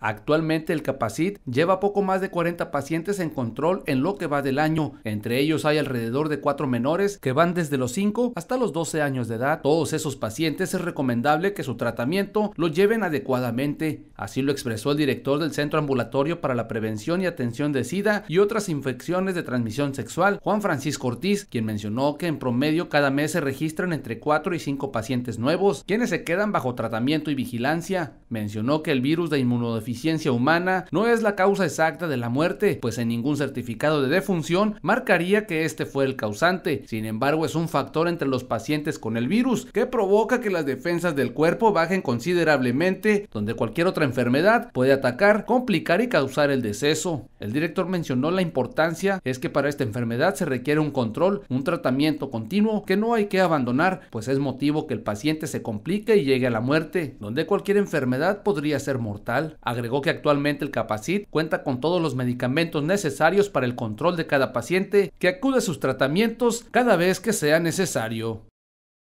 Actualmente el Capacit lleva poco más de 40 pacientes en control en lo que va del año. Entre ellos hay alrededor de 4 menores que van desde los 5 hasta los 12 años de edad. Todos esos pacientes es recomendable que su tratamiento lo lleven adecuadamente. Así lo expresó el director del Centro Ambulatorio para la Prevención y Atención de SIDA y otras infecciones de transmisión sexual, Juan Francisco Ortiz, quien mencionó que en promedio cada mes se registran entre 4 y 5 pacientes nuevos, quienes se quedan bajo tratamiento y vigilancia mencionó que el virus de inmunodeficiencia humana no es la causa exacta de la muerte, pues en ningún certificado de defunción marcaría que este fue el causante. Sin embargo, es un factor entre los pacientes con el virus que provoca que las defensas del cuerpo bajen considerablemente, donde cualquier otra enfermedad puede atacar, complicar y causar el deceso. El director mencionó la importancia es que para esta enfermedad se requiere un control, un tratamiento continuo que no hay que abandonar, pues es motivo que el paciente se complique y llegue a la muerte, donde cualquier enfermedad podría ser mortal. Agregó que actualmente el Capacit cuenta con todos los medicamentos necesarios para el control de cada paciente que acude a sus tratamientos cada vez que sea necesario.